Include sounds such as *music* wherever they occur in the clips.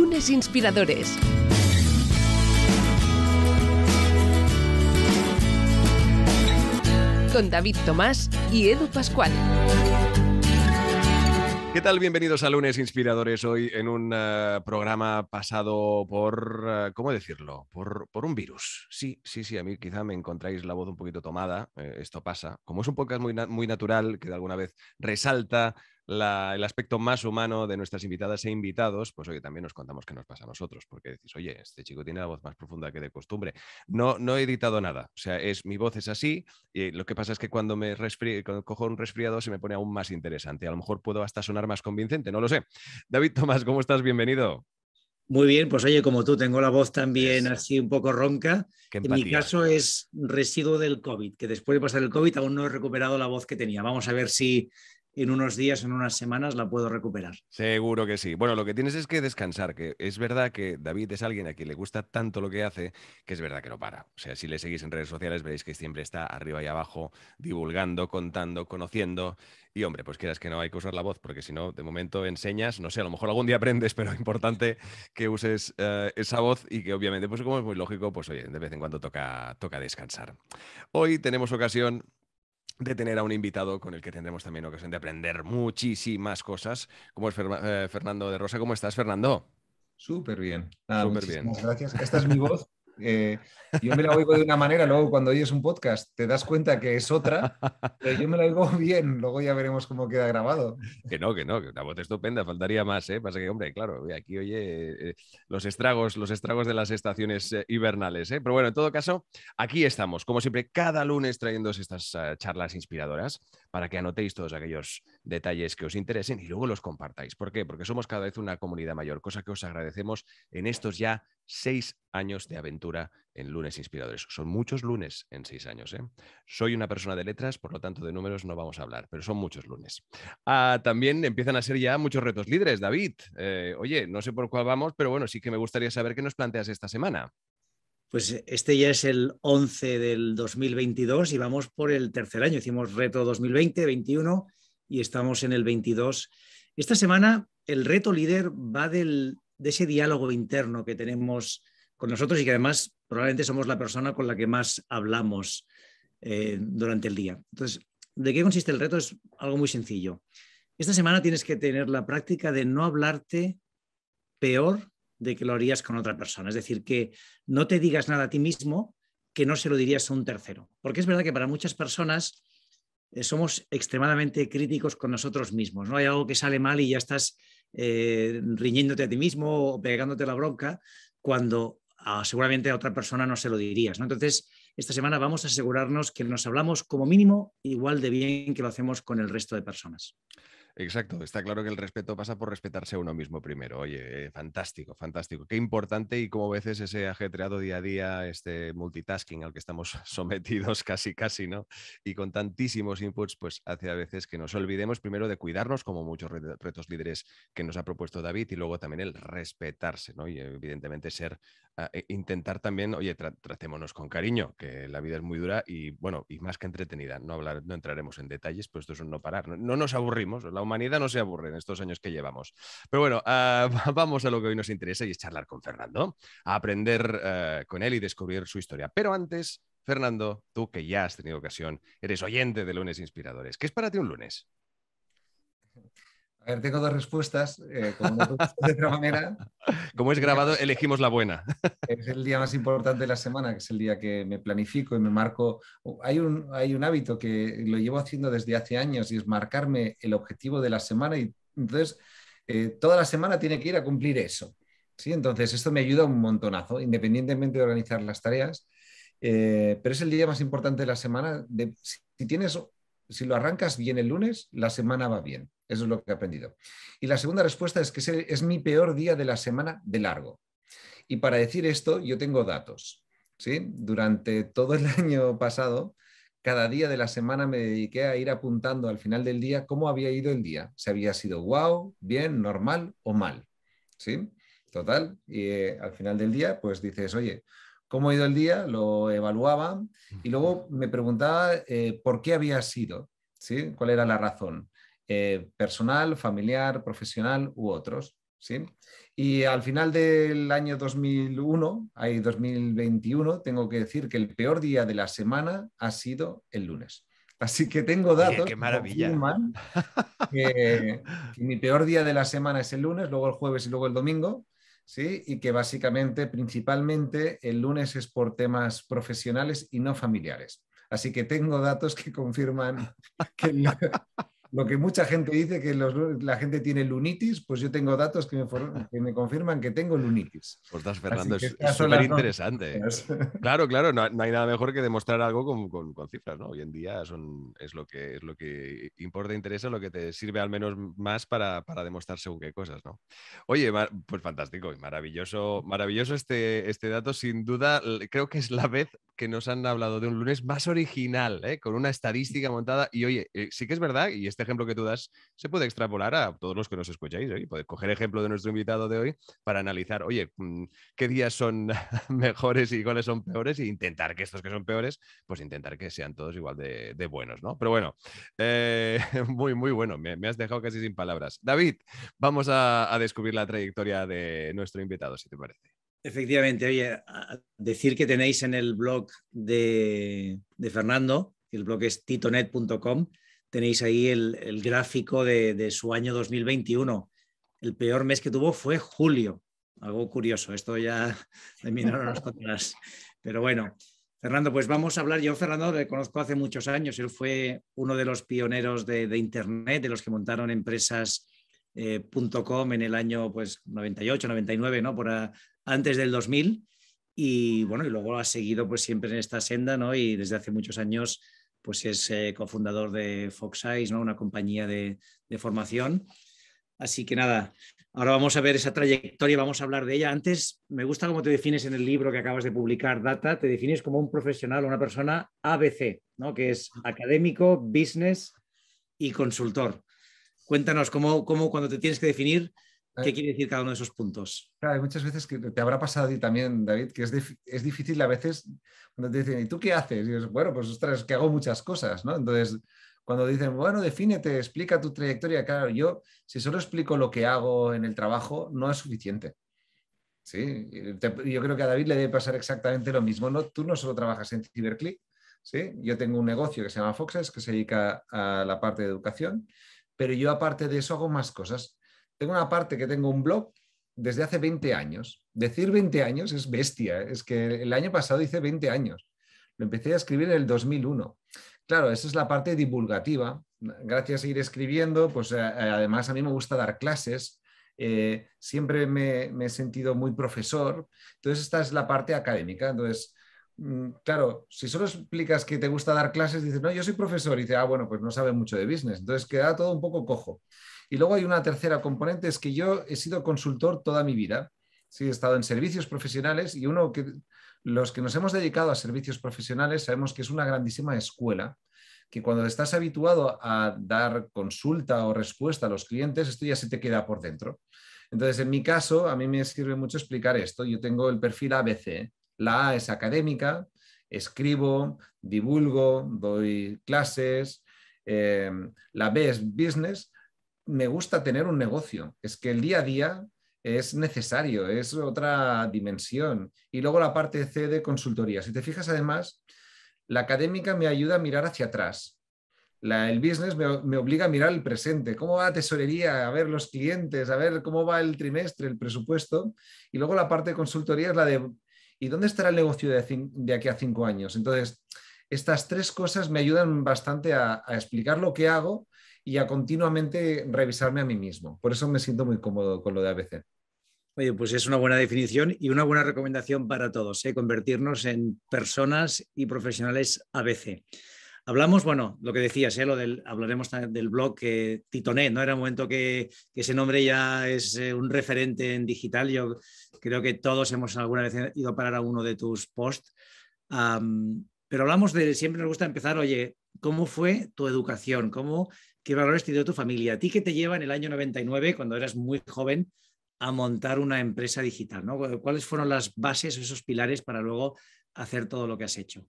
Lunes Inspiradores. Con David Tomás y Edu Pascual. ¿Qué tal? Bienvenidos a Lunes Inspiradores. Hoy en un eh, programa pasado por, eh, ¿cómo decirlo? Por, un virus. Sí, sí, sí, a mí quizá me encontráis la voz un poquito tomada. Eh, esto pasa. Como es un podcast muy, muy natural que de alguna vez resalta el aspecto más humano de nuestras invitadas e invitados, pues oye, también nos contamos qué nos pasa a nosotros, porque decís, oye, este chico tiene la voz más profunda que de costumbre. No, no he editado nada, o sea, es, mi voz es así, y lo que pasa es que cuando me cojo un resfriado se me pone aún más interesante, a lo mejor puedo hasta sonar más convincente, no lo sé. David Tomás, ¿cómo estás? Bienvenido. Muy bien, pues oye, como tú tengo la voz también así un poco ronca. En mi caso es residuo del COVID, que después de pasar el COVID aún no he recuperado la voz que tenía. Vamos a ver si en unos días, en unas semanas la puedo recuperar. Seguro que sí. Bueno, lo que tienes es que descansar, que es verdad que David es alguien a quien le gusta tanto lo que hace, que es verdad que no para. O sea, si le seguís en redes sociales veréis que siempre está arriba y abajo, divulgando, contando, conociendo. Y hombre, pues quieras que no hay que usar la voz, porque si no, de momento enseñas, no sé, a lo mejor algún día aprendes, pero es *laughs* importante que uses eh, esa voz y que obviamente, pues como es muy lógico, pues oye, de vez en cuando toca, toca descansar. Hoy tenemos ocasión de tener a un invitado con el que tendremos también ocasión de aprender muchísimas cosas, como es eh, Fernando de Rosa. ¿Cómo estás, Fernando? Súper bien. Nada, Súper bien. Gracias. Esta es mi voz eh, yo me la oigo de una manera, luego cuando oyes un podcast te das cuenta que es otra, pero yo me la oigo bien, luego ya veremos cómo queda grabado. Que no, que no, que una voz estupenda, faltaría más, ¿eh? Pasa que, hombre, claro, aquí oye eh, los estragos, los estragos de las estaciones eh, hibernales, Pero bueno, en todo caso, aquí estamos, como siempre, cada lunes trayéndose estas ah, charlas inspiradoras para que anotéis todos aquellos detalles que os interesen y luego los compartáis. ¿Por qué? Porque somos cada vez una comunidad mayor, cosa que os agradecemos en estos ya seis años de aventura en lunes inspiradores. Son muchos lunes en seis años. ¿eh? Soy una persona de letras, por lo tanto de números no vamos a hablar, pero son muchos lunes. Ah, también empiezan a ser ya muchos retos líderes, David. Eh, oye, no sé por cuál vamos, pero bueno, sí que me gustaría saber qué nos planteas esta semana. Pues eh, este ya es el 11 del 2022 y vamos por el tercer año. Hicimos reto 2020, 21 y estamos en el 22. Esta semana el reto líder va de ese diálogo interno que tenemos con nosotros y que además probablemente somos la persona con la que más hablamos eh, durante el día. Entonces, ¿de qué consiste el reto? Es algo muy sencillo. Esta semana tienes que tener la práctica de no hablarte peor de que lo harías con otra persona. Es decir, que no te digas nada a ti mismo que no se lo dirías a un tercero. Porque es verdad que para muchas personas eh, somos extremadamente críticos con nosotros mismos. No hay algo que sale mal y ya estás eh, riñéndote a ti mismo o pegándote la bronca cuando ah, seguramente a otra persona no se lo dirías. ¿no? Entonces, esta semana vamos a asegurarnos que nos hablamos como mínimo igual de bien que lo hacemos con el resto de personas. Exacto, está claro que el respeto pasa por respetarse a uno mismo primero. Oye, eh, fantástico, fantástico. Qué importante y como veces ese ajetreado día a día, este multitasking al que estamos *laughs* sometidos casi, casi, ¿no? Y con tantísimos inputs, pues hace a veces que nos olvidemos primero de cuidarnos, como muchos retos líderes que nos ha propuesto David, y luego también el respetarse, ¿no? Y evidentemente ser, ah, e, intentar también, oye, tratémonos con cariño, que la vida es muy dura y, bueno, y más que entretenida. No, hablar, no entraremos en detalles, pues esto es no parar. No, nos aburrimos, la humanidad no se aburre en estos años que llevamos. Pero bueno, ah, *laughs* vamos a lo que hoy nos interesa y es charlar con Fernando, aprender eh, con él y descubrir su historia. Pero antes, Fernando, tú que ya has tenido ocasión, eres oyente de Lunes Inspiradores. ¿Qué es para ti un lunes? A ver, tengo dos respuestas. Eh, *laughs* como es grabado, elegimos la buena. *laughs* Es el día más importante de la semana, que es el día que me planifico y me marco. Hay un, hábito que lo llevo haciendo desde hace años y es marcarme el objetivo de la semana y entonces eh, toda la semana tiene que ir a cumplir eso. ¿sí? Entonces esto me ayuda un montonazo, independientemente de organizar las tareas. Eh, pero es el día más importante de la semana. si, tienes, si lo arrancas bien el lunes, la semana va bien. Eso es lo que he aprendido. Y la segunda respuesta es que es mi peor día de la semana de largo. Y para decir esto, yo tengo datos. ¿sí? Durante todo el *laughs* año pasado, cada día de la semana me dediqué a ir apuntando al final del día cómo había ido el día. Si había sido wow, bien, normal o mal. ¿sí? Total. Y eh, al final del día, pues dices, oye, ¿cómo ha ido el día? Lo evaluaba y luego me preguntaba eh, por qué había sido. ¿sí? ¿Cuál era la razón? Eh, personal, familiar, profesional u otros. ¿sí? Y al final del año 2001, hay 2021, tengo que decir que el peor día de la semana ha sido el lunes. Así que tengo datos. que *laughs* qué Que, mi peor día de la semana es el lunes, luego el jueves y luego el domingo. ¿sí? Y que básicamente, principalmente, el lunes es por temas profesionales y no familiares. Así que tengo datos que confirman *laughs* que el, lo que mucha gente dice que la gente tiene lunitis, pues yo tengo datos que me, *laughs* que me confirman que tengo lunitis. Pues estás, Fernando, es súper interesante. *laughs* claro, claro, no, hay nada mejor que demostrar algo con, cifras, ¿no? Hoy en día son, es, lo que, es lo que importa, e interesa, lo que te sirve al menos más para, para demostrar según qué cosas, ¿no? Oye, pues fantástico y maravilloso, maravilloso este, este dato. Sin duda, creo que es la vez que nos han hablado de un lunes más original, ¿eh? con una estadística montada. Y oye, eh, sí que es verdad, y este ejemplo que tú das se puede extrapolar a todos los que nos escucháis hoy. ¿eh? y poder coger ejemplo de nuestro invitado de hoy para analizar, oye, mm, qué días son *laughs* mejores y cuáles son peores e intentar que estos que son peores, pues intentar que sean todos igual de, buenos, ¿no? Pero bueno, eh, *laughs* muy, muy bueno, me, has dejado casi sin palabras. David, vamos a, descubrir la trayectoria de nuestro invitado, si te parece. Efectivamente, oye, decir que tenéis en el blog de, de Fernando, el blog es titonet.com, tenéis ahí el, gráfico de, su año 2021. El peor mes que tuvo fue julio. Algo curioso, esto ya terminaron las no Pero bueno, Fernando, pues vamos a hablar. Yo, Fernando, le conozco hace muchos años. Él fue uno de los pioneros de, Internet, de los que montaron empresas eh, en el año pues, 98, 99, ¿no? Por antes del 2000. Y bueno, y luego ha seguido pues siempre en esta senda, ¿no? Y desde hace muchos años pues es eh, cofundador de Fox ¿no? una compañía de, formación. Así que nada, ahora vamos a ver esa trayectoria, vamos a hablar de ella. Antes, me gusta cómo te defines en el libro que acabas de publicar, Data, te defines como un profesional, una persona ABC, ¿no? que es académico, business y consultor. Cuéntanos cómo cuando te tienes que definir, eh, ¿Qué quiere decir cada uno de esos puntos? Claro, hay muchas veces que te habrá pasado y también, David, que es, difícil a veces cuando te dicen, ¿y tú qué haces? Y dices, bueno, pues ostras, que hago muchas cosas, ¿no? Entonces, cuando dicen, bueno, defínete, explica tu trayectoria, claro, yo, si solo explico lo que hago en el trabajo, no es suficiente. Sí, yo creo que a David le debe pasar exactamente lo mismo, ¿no? Tú no solo trabajas en Cyberclick, ¿sí? Yo tengo un negocio que se llama Foxes, que se dedica a la parte de educación, pero yo aparte de eso hago más cosas tengo una parte que tengo un blog desde hace 20 años. Decir 20 años es bestia, ¿eh? es que el año pasado hice 20 años. Lo empecé a escribir en el 2001. Claro, esa es la parte divulgativa. Gracias a ir escribiendo, pues eh, además a mí me gusta dar clases. Eh, siempre me, he sentido muy profesor. Entonces, esta es la parte académica. Entonces, mm, claro, si solo explicas que te gusta dar clases, dices, no, yo soy profesor, y dices, ah, bueno, pues no sabe mucho de business. Entonces, queda todo un poco cojo. Y luego hay una tercera componente, es que yo he sido consultor toda mi vida. Sí, he estado en servicios profesionales y uno que los que nos hemos dedicado a servicios profesionales sabemos que es una grandísima escuela, que cuando estás habituado a dar consulta o respuesta a los clientes, esto ya se te queda por dentro. Entonces, en mi caso, a mí me sirve mucho explicar esto. Yo tengo el perfil ABC. La A es académica, escribo, divulgo, doy clases. Eh, la B es business me gusta tener un negocio, es que el día a día es necesario, es otra dimensión. Y luego la parte C de consultoría. Si te fijas, además, la académica me ayuda a mirar hacia atrás. el business me, obliga a mirar el presente, cómo va la tesorería, a ver los clientes, a ver cómo va el trimestre, el presupuesto. Y luego la parte de consultoría es la de, ¿y dónde estará el negocio de, aquí a cinco años? Entonces, estas tres cosas me ayudan bastante a explicar lo que hago, y a continuamente revisarme a mí mismo. Por eso me siento muy cómodo con lo de ABC. Oye, pues es una buena definición y una buena recomendación para todos, ¿eh? convertirnos en personas y profesionales ABC. Hablamos, bueno, lo que decías, ¿eh? lo del, hablaremos del blog titoné, ¿no? Era un momento que, ese nombre ya es eh, un referente en digital. Yo creo que todos hemos alguna vez ido a parar a uno de tus posts. pero hablamos de, siempre nos gusta empezar, oye, ¿cómo fue tu educación? ¿Cómo qué valores te de tu familia, a ti qué te lleva en el año 99, cuando eras muy joven, a montar una empresa digital, ¿no? ¿Cuáles fueron las bases o esos pilares para luego hacer todo lo que has hecho?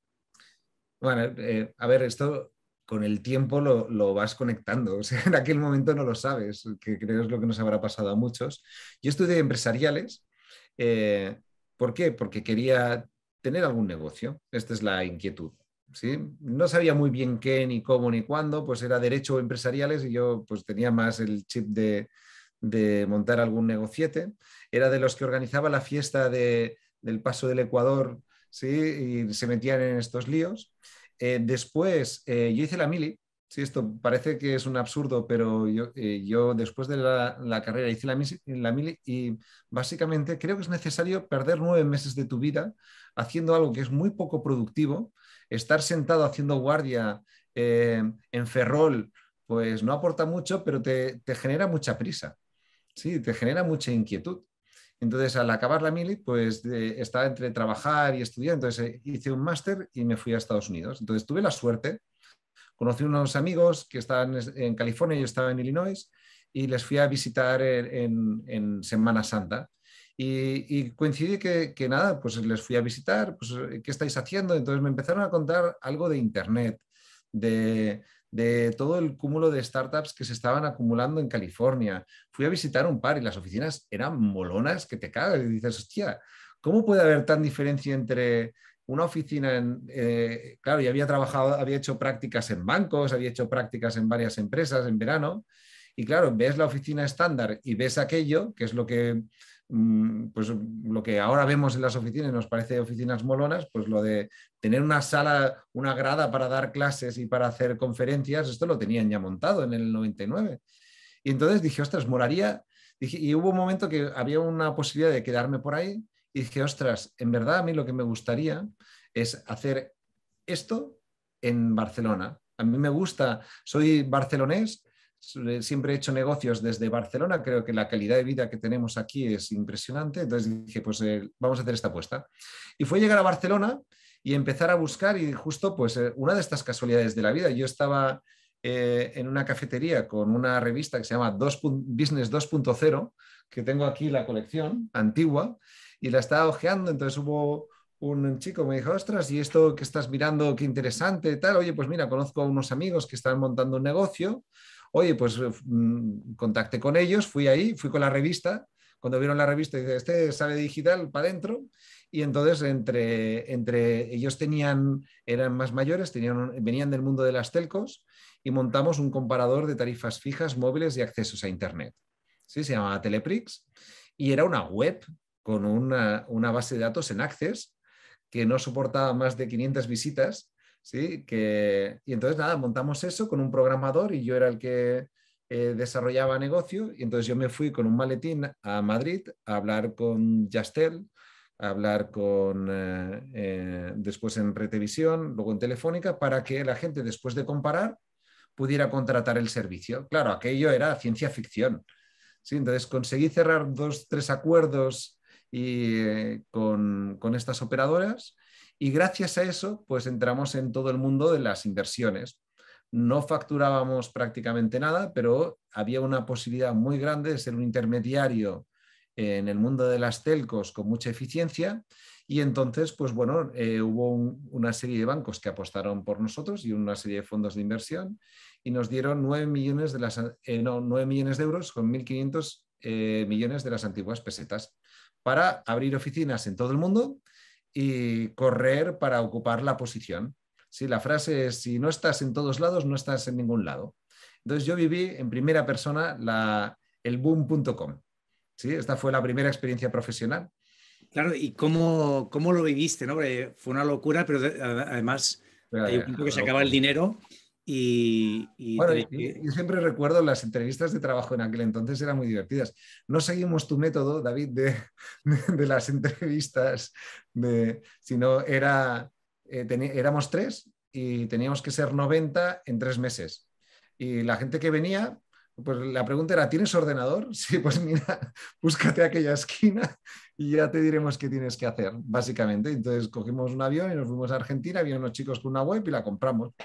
Bueno, eh, a ver, esto con el tiempo lo, vas conectando. *laughs* O sea, en aquel momento no lo sabes, que creo es lo que nos habrá pasado a muchos. Yo estudié empresariales. Eh, ¿Por qué? Porque quería tener algún negocio. Esta es la inquietud. No sabía muy bien qué, ni cómo, ni cuándo, pues era derecho empresariales y yo pues tenía más el chip de, montar algún negociete. Era de los que organizaba la fiesta del paso del Ecuador, ¿sí? Y se metían en estos líos. Eh, después eh, yo hice la mili, Sí, esto parece que es un absurdo, pero yo, eh, después de la, carrera hice la, la mili y básicamente creo que es necesario perder nueve meses de tu vida haciendo algo que es muy poco productivo estar sentado haciendo guardia eh, en Ferrol, pues no aporta mucho, pero te, genera mucha prisa, sí, te genera mucha inquietud. Entonces, al acabar la mili, pues estaba entre trabajar y estudiar, entonces eh, hice un máster y me fui a Estados Unidos. Entonces, tuve la suerte, conocí unos amigos que estaban en California, yo estaba en Illinois, y les fui a visitar eh, en Semana Santa. Y, y coincidí que, nada, pues les fui a visitar, pues, eh, ¿qué estáis haciendo? Entonces me empezaron a contar algo de Internet, de, de todo el cúmulo de startups que se estaban acumulando en California. Fui a visitar un par y las oficinas eran molonas que te cagas y dices, hostia, ¿cómo puede haber tan diferencia entre una oficina en, eh, claro, yo había trabajado, había hecho prácticas en bancos, había hecho prácticas en varias empresas en verano y claro, ves la oficina estándar y ves aquello, que es lo que, mm, pues, lo que ahora vemos en las oficinas, nos parece oficinas molonas, pues lo de tener una sala, una grada para dar clases y para hacer conferencias, esto lo tenían ya montado en el 99. Y entonces dije, ostras, moraría. y hubo un momento que había una posibilidad de quedarme por ahí y dije, ostras, en verdad a mí lo que me gustaría es hacer esto en Barcelona. A mí me gusta, soy barcelonés siempre he hecho negocios desde Barcelona, creo que la calidad de vida que tenemos aquí es impresionante, entonces dije, pues eh, vamos a hacer esta apuesta. Y fue llegar a Barcelona y empezar a buscar y justo pues eh, una de estas casualidades de la vida, yo estaba eh, en una cafetería con una revista que se llama Business 2.0, que tengo aquí la colección antigua, y la estaba hojeando, entonces hubo un chico me dijo, ostras, y esto que estás mirando, qué interesante, tal, oye, pues mira, conozco a unos amigos que están montando un negocio, Oye, pues eh, mm, contacté con ellos, fui ahí, fui con la revista. Cuando vieron la revista, dice, este sabe digital para adentro. Y entonces entre, entre ellos tenían, eran más mayores, tenían, venían del mundo de las telcos y montamos un comparador de tarifas fijas, móviles y accesos a Internet. ¿Sí? Se llamaba Teleprix y era una web con una, una base de datos en Access que no soportaba más de 500 visitas ¿sí? Que, y entonces, nada, montamos eso con un programador y yo era el que eh, desarrollaba negocio. Y entonces yo me fui con un maletín a Madrid a hablar con Yastel, a hablar con, eh, eh, después en Retevisión, luego en Telefónica, para que la gente, después de comparar, pudiera contratar el servicio. Claro, aquello era ciencia ficción. ¿sí? Entonces conseguí cerrar dos, tres acuerdos con, con, estas operadoras y gracias a eso, pues entramos en todo el mundo de las inversiones. No facturábamos prácticamente nada, pero había una posibilidad muy grande de ser un intermediario en el mundo de las telcos con mucha eficiencia. Y entonces, pues bueno, eh, hubo una serie de bancos que apostaron por nosotros y una serie de fondos de inversión y nos dieron 9 millones de, las, eh, millones de euros con 1.500 eh, millones de las antiguas pesetas para abrir oficinas en todo el mundo y correr para ocupar la posición. Sí, la frase es, si no estás en todos lados, no estás en ningún lado. Entonces yo viví en primera persona la, el boom.com. ¿sí? Esta fue la primera experiencia profesional. Claro, ¿y cómo, cómo lo viviste? ¿no? fue una locura, pero además hay un punto que se acaba el dinero y, yo siempre recuerdo las entrevistas de trabajo en aquel entonces eran muy divertidas. No seguimos tu método, David, de, de, las entrevistas, de, sino era, eh, éramos tres y teníamos que ser 90 en tres meses. Y la gente que venía, pues la pregunta era, ¿tienes ordenador? *laughs* Sí, pues mira, búscate aquella esquina y ya te diremos qué tienes que hacer, básicamente. Entonces cogimos un avión y nos fuimos a Argentina, había unos chicos con una web y la compramos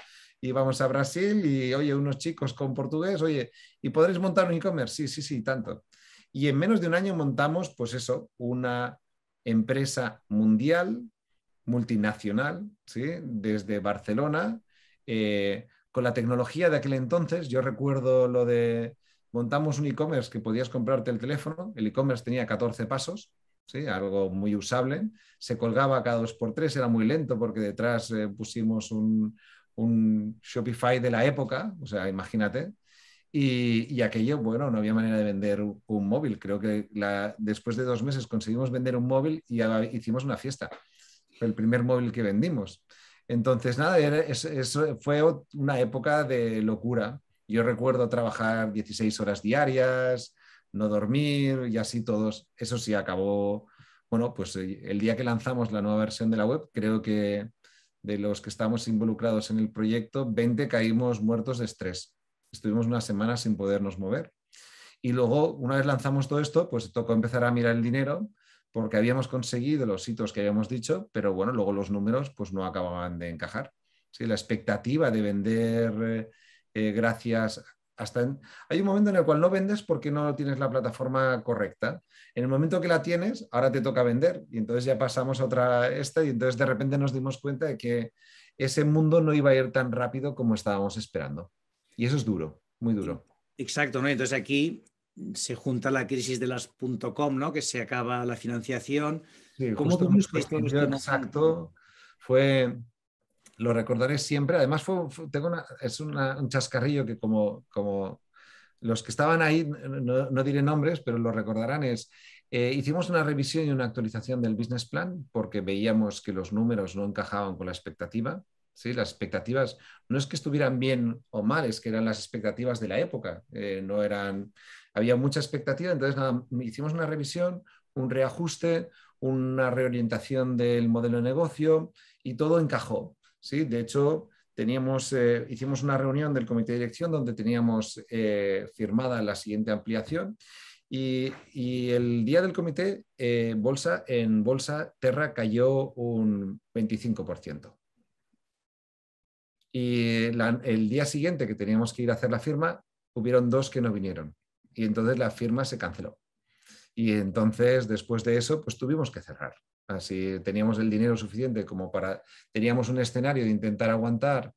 y vamos a Brasil y, oye, unos chicos con portugués, oye, ¿y podréis montar un e-commerce? Sí, sí, sí, tanto. Y en menos de un año montamos, pues eso, una empresa mundial, multinacional, ¿sí? desde Barcelona, eh, con la tecnología de aquel entonces. Yo recuerdo lo de montamos un e-commerce que podías comprarte el teléfono, el e-commerce tenía 14 pasos, ¿sí? algo muy usable, se colgaba cada dos por tres, era muy lento porque detrás eh, pusimos un, un Shopify de la época, o sea, imagínate. Y, aquello, bueno, no había manera de vender un, móvil. Creo que la, después de dos meses conseguimos vender un móvil y hicimos una fiesta. el primer móvil que vendimos. Entonces, nada, fue una época de locura. Yo recuerdo trabajar 16 horas diarias, no dormir y así todos. Eso sí, acabó, bueno, pues eh, el día que lanzamos la nueva versión de la web, creo que de los que estamos involucrados en el proyecto, 20 caímos muertos de estrés. Estuvimos una semana sin podernos mover. Y luego, una vez lanzamos todo esto, pues tocó empezar a mirar el dinero, porque habíamos conseguido los hitos que habíamos dicho, pero bueno, luego los números pues no acababan de encajar. La expectativa de vender eh, eh, gracias hasta hay un momento en el cual no vendes porque no tienes la plataforma correcta. En el momento que la tienes, ahora te toca vender y entonces ya pasamos a otra esta y entonces de repente nos dimos cuenta de que ese mundo no iba a ir tan rápido como estábamos esperando. Y eso es duro, muy duro. Exacto, ¿no? Entonces aquí se junta la crisis de las .com, ¿no? Que se acaba la financiación. Sí, ¿Cómo tú exacto. Fue lo recordaré siempre. Además, es un chascarrillo que como, los que estaban ahí, no, diré nombres, pero lo recordarán, es, eh, hicimos una revisión y una actualización del business plan porque veíamos que los números no encajaban con la expectativa. Las expectativas no es que estuvieran bien o mal, es que eran las expectativas de la época. Eh, no eran, había mucha expectativa, entonces hicimos una revisión, un reajuste, una reorientación del modelo de negocio y todo encajó. De hecho, teníamos, eh, hicimos una reunión del comité de dirección donde teníamos eh, firmada la siguiente ampliación y, el día del comité eh, bolsa, en Bolsa Terra cayó un 25%. Y el día siguiente que teníamos que ir a hacer la firma, hubieron dos que no vinieron y entonces la firma se canceló. Y entonces, después de eso, pues tuvimos que cerrar. Así teníamos el dinero suficiente como para, teníamos un escenario de intentar aguantar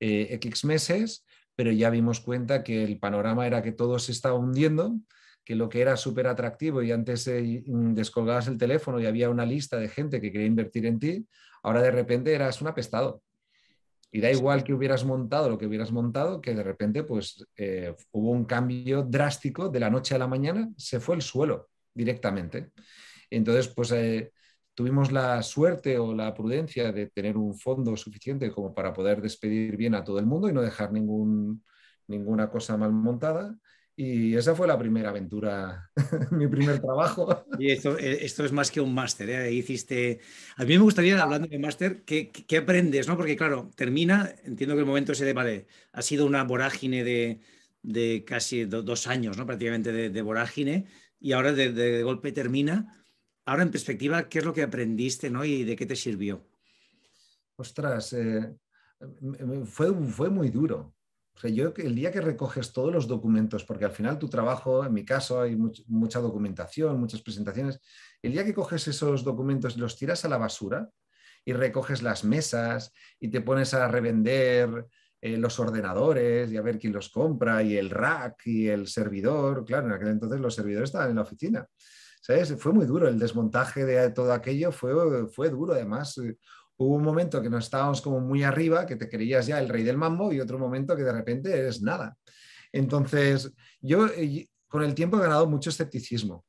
eh, X meses, pero ya vimos cuenta que el panorama era que todo se estaba hundiendo, que lo que era súper atractivo y antes eh, mm, descolgabas el teléfono y había una lista de gente que quería invertir en ti, ahora de repente eras un apestado. Y da igual que hubieras montado lo que hubieras montado, que de repente pues eh, hubo un cambio drástico de la noche a la mañana, se fue el suelo directamente. Entonces, pues tuvimos la suerte o la prudencia de tener un fondo suficiente como para poder despedir bien a todo el mundo y no dejar ninguna cosa mal montada. Y esa fue la primera aventura, *laughs* mi primer trabajo. *laughs* Y esto, eh, esto, es más que un máster, ¿eh? Hiciste... A mí me gustaría, hablando de máster, ¿qué, aprendes? ¿no? Porque claro, termina, entiendo que el momento ese de, vale, ha sido una vorágine de, casi dos años, ¿no? Prácticamente de, vorágine, y ahora de golpe termina ahora en perspectiva, ¿qué es lo que aprendiste ¿no? y de qué te sirvió? Ostras, eh, fue, muy duro. O sea, el día que recoges todos los documentos, porque al final tu trabajo, en mi caso, hay mucha documentación, muchas presentaciones, el día que coges esos documentos y los tiras a la basura y recoges las mesas y te pones a revender eh, los ordenadores y a ver quién los compra y el rack y el servidor, claro, en aquel entonces los servidores estaban en la oficina. ¿sabes? Fue muy duro el desmontaje de todo aquello, fue, fue duro además. Eh, hubo un momento que nos estábamos como muy arriba, que te creías ya el rey del mambo y otro momento que de repente eres nada. Entonces, yo eh, con el tiempo he ganado mucho escepticismo,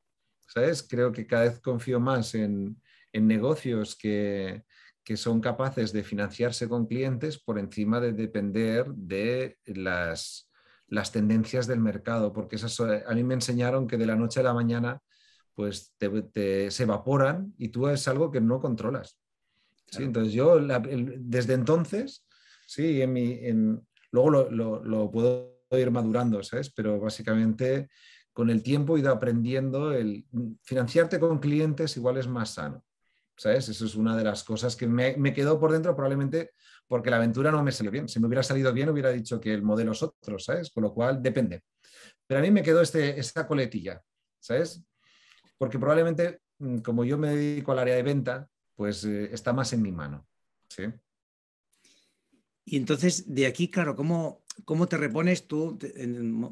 ¿sabes? Creo que cada vez confío más en, en negocios que, que son capaces de financiarse con clientes por encima de depender de las, las tendencias del mercado, porque eh, a mí me enseñaron que de la noche a la mañana pues te, se evaporan y tú es algo que no controlas. ¿sí? Entonces yo desde entonces, sí, en mi, en, luego lo, puedo ir madurando, ¿sabes? Pero básicamente con el tiempo he ido aprendiendo, el financiarte con clientes igual es más sano, ¿sabes? Eso es una de las cosas que me, me quedó por dentro probablemente porque la aventura no me salió bien. Si me hubiera salido bien hubiera dicho que el modelo es otro, ¿sabes? Con lo cual depende. Pero a mí me quedó este, esta coletilla, ¿sabes? porque probablemente mm, como yo me dedico al área de venta, pues eh, está más en mi mano. ¿sí? Y entonces, de aquí, claro, ¿cómo, cómo te repones tú?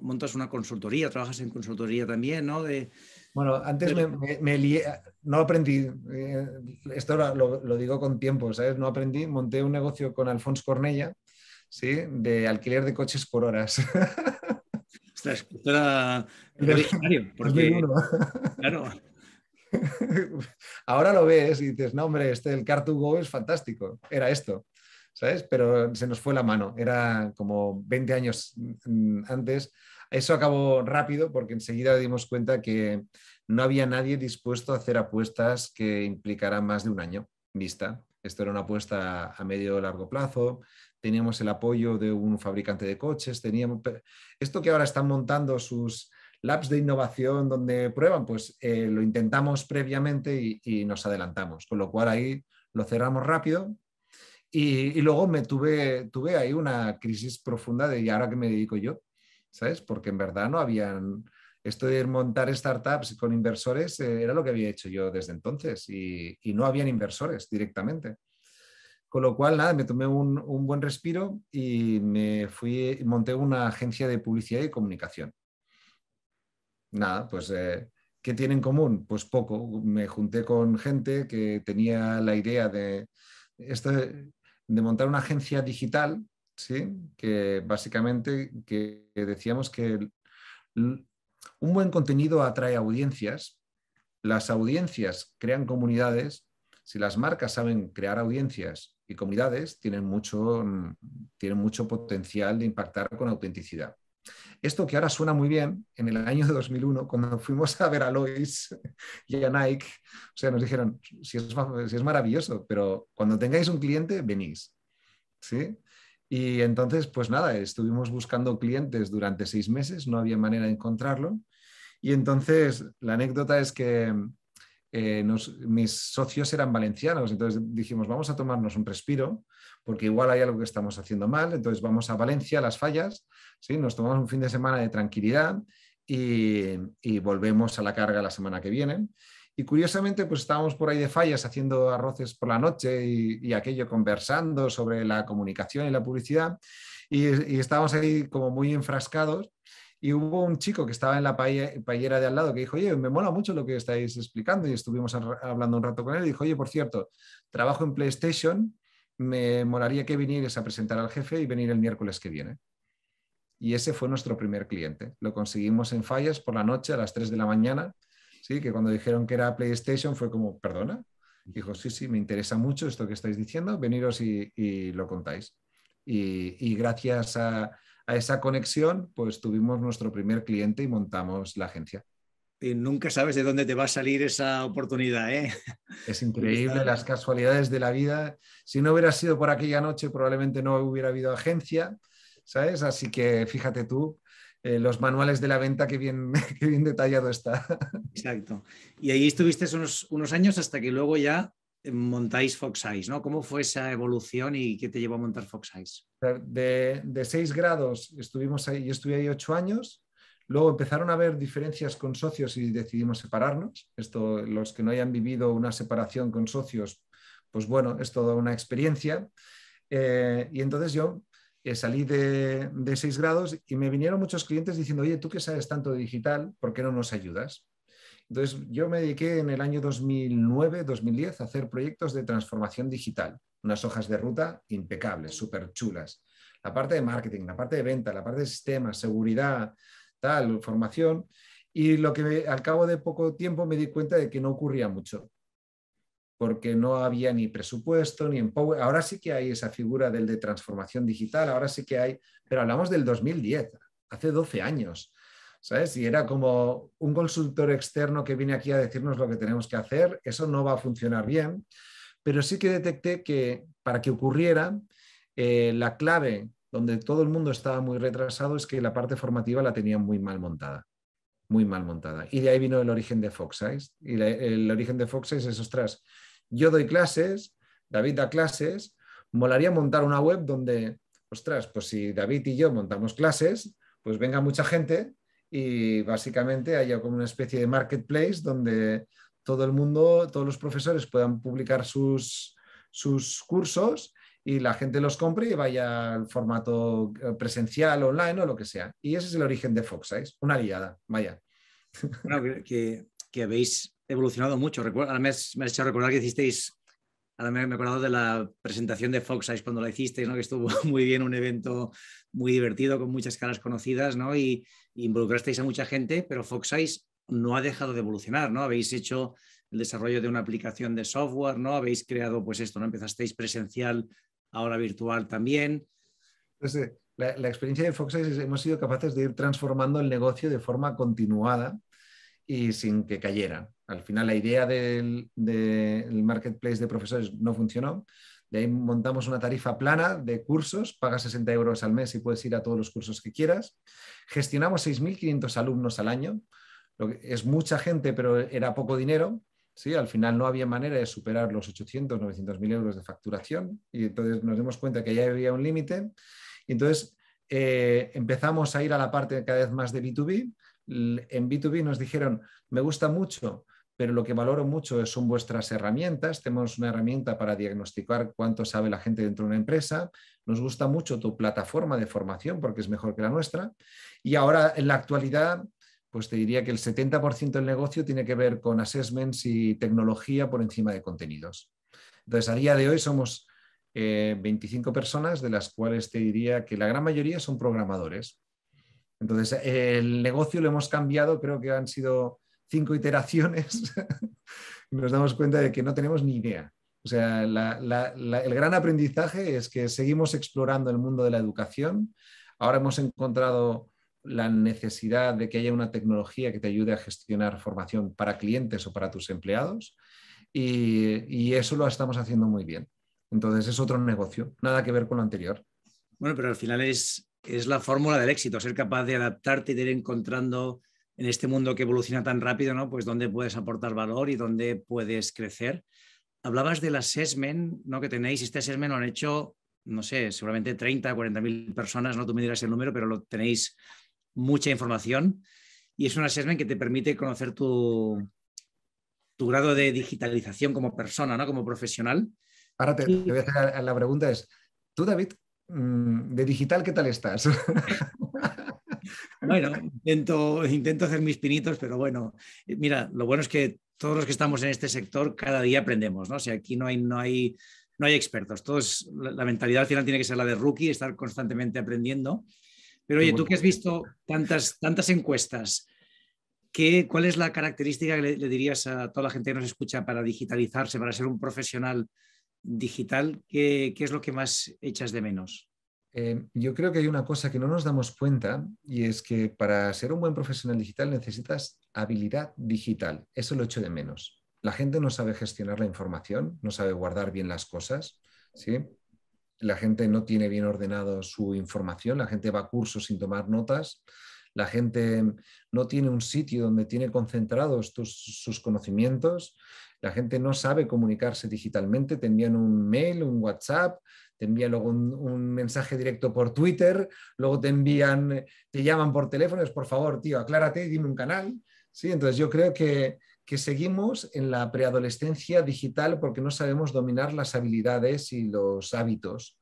montas una consultoría, trabajas en consultoría también, ¿no? De... Bueno, antes me, lié, no aprendí, eh, esto lo, lo, digo con tiempo, ¿sabes? No aprendí, monté un negocio con Alfonso Cornella, ¿sí? De alquiler de coches por horas. *laughs* *laughs* *laughs* Ahora lo ves y dices, no, hombre, este el car go es fantástico, era esto, ¿sabes? Pero se nos fue la mano, era como 20 años antes. Eso acabó rápido porque enseguida dimos cuenta que no había nadie dispuesto a hacer apuestas que implicaran más de un año vista. Esto era una apuesta a medio o largo plazo, teníamos el apoyo de un fabricante de coches, teníamos... Esto que ahora están montando sus labs de innovación donde prueban, pues eh, lo intentamos previamente y, nos adelantamos, con lo cual ahí lo cerramos rápido. Y, luego me tuve, tuve ahí una crisis profunda de ¿y ahora qué me dedico yo? ¿Sabes? Porque en verdad no habían... Esto de montar startups con inversores eh, era lo que había hecho yo desde entonces y no habían inversores directamente. Con lo cual, nada, me tomé un, buen respiro y me fui, monté una agencia de publicidad y comunicación. Nada, pues, eh, ¿qué tiene en común? Pues poco. Me junté con gente que tenía la idea de, de montar una agencia digital, ¿sí? que básicamente que decíamos que un buen contenido atrae audiencias, las audiencias crean comunidades si las marcas saben crear audiencias y comunidades, tienen mucho, tienen mucho potencial de impactar con autenticidad. Esto que ahora suena muy bien, en el año de 2001, cuando fuimos a ver a Lois y a Nike, o sea, nos dijeron, si es, si es maravilloso, pero cuando tengáis un cliente, venís. ¿Sí? Y entonces, pues nada, estuvimos buscando clientes durante seis meses, no había manera de encontrarlo. Y entonces, la anécdota es que eh, mis socios eran valencianos, entonces dijimos, vamos a tomarnos un respiro, porque igual hay algo que estamos haciendo mal, entonces vamos a Valencia, las fallas, ¿sí? nos tomamos un fin de semana de tranquilidad y, volvemos a la carga la semana que viene. Y curiosamente, pues estábamos por ahí de fallas haciendo arroces por la noche y, aquello conversando sobre la comunicación y la publicidad. Y, y, estábamos ahí como muy enfrascados y hubo un chico que estaba en la payera de al lado que dijo, oye, me mola mucho lo que estáis explicando y estuvimos hablando un rato con él y dijo, oye, por cierto, trabajo en PlayStation, me molaría que vinieras a presentar al jefe y venir el miércoles que viene. Y ese fue nuestro primer cliente. Lo conseguimos en Fallas por la noche a las 3 de la mañana, ¿sí? que cuando dijeron que era PlayStation fue como, perdona. Dijo, sí, sí, me interesa mucho esto que estáis diciendo, veniros y, lo contáis. y gracias a, a esa conexión, pues tuvimos nuestro primer cliente y montamos la agencia. Y nunca sabes de dónde te va a salir esa oportunidad. ¿eh? *laughs* Es increíble las casualidades de la vida. Si no hubiera sido por aquella noche, probablemente no hubiera habido agencia, ¿sabes? Así que fíjate tú, eh, los manuales de la venta, que bien, *laughs* bien detallado está. Exacto. Y ahí estuviste unos, unos años hasta que luego ya montáis Fox Eyes, ¿no? ¿Cómo fue esa evolución y qué te llevó a montar Fox Eyes? De, seis grados estuvimos ahí, yo estuve ahí ocho años, luego empezaron a haber diferencias con socios y decidimos separarnos. Esto, los que no hayan vivido una separación con socios, pues bueno, es toda una experiencia. Eh, y entonces yo eh, salí de, seis grados y me vinieron muchos clientes diciendo, oye, tú que sabes tanto de digital, ¿por qué no nos ayudas? Entonces, yo me dediqué en el año 2009-2010 a hacer proyectos de transformación digital, unas hojas de ruta impecables, súper chulas. La parte de marketing, la parte de venta, la parte de sistemas, seguridad, tal, formación. Y lo que al cabo de poco tiempo me di cuenta de que no ocurría mucho, porque no había ni presupuesto, ni Ahora sí que hay esa figura del de transformación digital, ahora sí que hay, pero hablamos del 2010, hace 12 años. ¿sabes? Y era como un consultor externo que viene aquí a decirnos lo que tenemos que hacer, eso no va a funcionar bien, pero sí que detecté que para que ocurriera, eh, la clave donde todo el mundo estaba muy retrasado es que la parte formativa la tenía muy mal montada, muy mal montada. Y de ahí vino el origen de Fox Y el origen de Fox es, ostras, yo doy clases, David da clases, molaría montar una web donde, ostras, pues si David y yo montamos clases, pues venga mucha gente y básicamente haya como una especie de marketplace donde todo el mundo, todos los profesores puedan publicar sus, sus cursos y la gente los compre y vaya al formato eh, presencial, online o lo que sea. Y ese es el origen de Fox, Una guiada vaya. *laughs* Bueno, que, que, habéis evolucionado mucho. Recuerda, me, has, me has hecho recordar que hicisteis, ahora me, me he acordado de la presentación de Fox cuando la hicisteis, ¿no? que estuvo *laughs* muy bien, un evento muy divertido con muchas caras conocidas, ¿no? Y, involucrasteis a mucha gente, pero Foxeyes no ha dejado de evolucionar, ¿no? Habéis hecho el desarrollo de una aplicación de software, ¿no? Habéis creado, pues esto, ¿no? Empezasteis presencial, ahora virtual también. Pues la, experiencia de Foxeyes es hemos sido capaces de ir transformando el negocio de forma continuada y sin que cayera. Al final la idea del marketplace de profesores no funcionó, de ahí montamos una tarifa plana de cursos, pagas 60 euros al mes y puedes ir a todos los cursos que quieras. Gestionamos 6.500 alumnos al año, lo que es mucha gente, pero era poco dinero. ¿sí? Al final no había manera de superar los 800, 900 mil euros de facturación y entonces nos dimos cuenta que ya había un límite. entonces eh, empezamos a ir a la parte cada vez más de B2B. En B2B nos dijeron, me gusta mucho pero lo que valoro mucho son vuestras herramientas. Tenemos una herramienta para diagnosticar cuánto sabe la gente dentro de una empresa. Nos gusta mucho tu plataforma de formación porque es mejor que la nuestra. Y ahora, en la actualidad, pues te diría que el 70% del negocio tiene que ver con assessments y tecnología por encima de contenidos. Entonces, a día de hoy somos 25 eh, personas, de las cuales te diría que la gran mayoría son programadores. Entonces, el negocio lo hemos cambiado, creo que han sido cinco iteraciones, *laughs* nos damos cuenta de que no tenemos ni idea. O sea, el gran aprendizaje es que seguimos explorando el mundo de la educación. Ahora hemos encontrado la necesidad de que haya una tecnología que te ayude a gestionar formación para clientes o para tus empleados. Y, eso lo estamos haciendo muy bien. Entonces es otro negocio, nada que ver con lo anterior. Bueno, pero al final es, es la fórmula del éxito, ser capaz de adaptarte y de ir encontrando en este mundo que evoluciona tan rápido, ¿no? Pues dónde puedes aportar valor y dónde puedes crecer. Hablabas del assessment ¿no? que tenéis. Este assessment lo han hecho, no sé, seguramente 30, 40 mil personas, no tú me dirás el número, pero lo tenéis mucha información. Y es un assessment que te permite conocer tu, tu grado de digitalización como persona, ¿no? como profesional. para a la pregunta es, tú David, mm, de digital, ¿qué tal estás? *laughs* Bueno, intento, intento hacer mis pinitos, pero bueno, mira, lo bueno es que todos los que estamos en este sector cada día aprendemos, ¿no? O sea, aquí no hay, no hay, no hay expertos. Todos, la, mentalidad al final tiene que ser la de rookie, estar constantemente aprendiendo. Pero oye, tú que has visto tantas, tantas encuestas, ¿qué, ¿cuál es la característica que le, dirías a toda la gente que nos escucha para digitalizarse, para ser un profesional digital? qué es lo que más echas de menos? Eh, yo creo que hay una cosa que no nos damos cuenta y es que para ser un buen profesional digital necesitas habilidad digital. Eso lo echo de menos. La gente no sabe gestionar la información, no sabe guardar bien las cosas, ¿sí? La gente no tiene bien ordenado su información, la gente va a cursos sin tomar notas, la gente no tiene un sitio donde tiene concentrados sus conocimientos, la gente no sabe comunicarse digitalmente, te un mail, un WhatsApp, te envía luego un, mensaje directo por Twitter, luego te envían, te llaman por teléfono, es por favor, tío, aclárate, dime un canal. Sí, entonces yo creo que, que seguimos en la preadolescencia digital porque no sabemos dominar las habilidades y los hábitos.